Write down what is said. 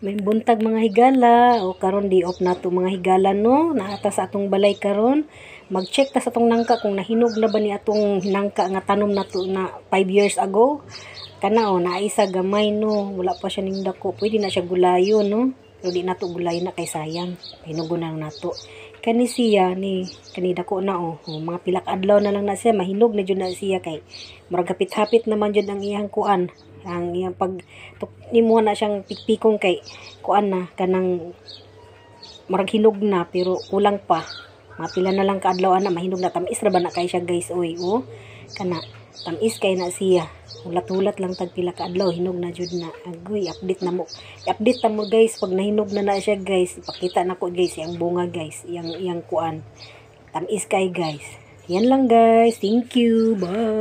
may buntag mga higala o karon di off na to mga higala no naata sa atong balay karon mag-check ta sa atong nangka kung nahinog na ba ni atong nangka nga tanom na to na 5 years ago kana o naa isa gamay no wala pa siya ning dako pwede na siya gulayo no pero di nato gulayo na kay sayang hinugo na nato kani siya ni kani dako na o oh. mga pilak adlaw na lang na siya mahinog na jud na siya kay murag hapit-hapit naman jud ang iyang kuan ang iyang pag nimo na siyang pikpikong kay kuan na kanang marag hinog na pero kulang pa mapila na lang kaadlaw na mahinog na tamis ra ba na kay siya guys oy o oh. kana tamis kay na siya ulat-ulat lang tagpila ka adlaw hinog na jud na agoy update na mo I update ta mo guys pag nahinog na na siya guys ipakita na ko guys yang bunga guys yang yang kuan tamis kay guys yan lang guys thank you bye